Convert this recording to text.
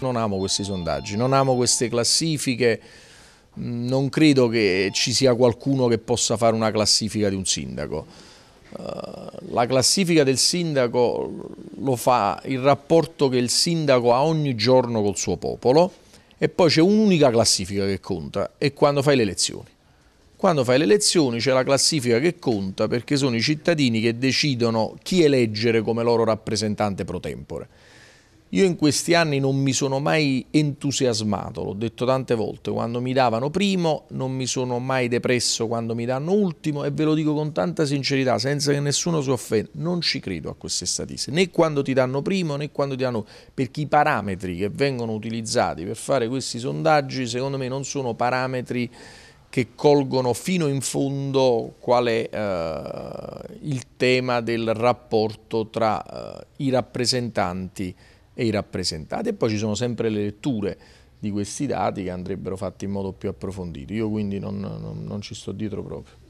Non amo questi sondaggi, non amo queste classifiche, non credo che ci sia qualcuno che possa fare una classifica di un sindaco. Eh, la classifica del sindaco lo fa il rapporto che il sindaco ha ogni giorno col suo popolo e poi c'è un'unica classifica che conta, è quando fai le elezioni. Quando fai le elezioni c'è la classifica che conta perché sono i cittadini che decidono chi eleggere come loro rappresentante pro tempore. Io in questi anni non mi sono mai entusiasmato, l'ho detto tante volte, quando mi davano primo non mi sono mai depresso quando mi danno ultimo e ve lo dico con tanta sincerità, senza che nessuno si offenda, non ci credo a queste statistiche, né quando ti danno primo né quando ti danno perché i parametri che vengono utilizzati per fare questi sondaggi secondo me non sono parametri che colgono fino in fondo qual è eh, il tema del rapporto tra eh, i rappresentanti e i rappresentati e poi ci sono sempre le letture di questi dati che andrebbero fatti in modo più approfondito. Io quindi non, non, non ci sto dietro proprio.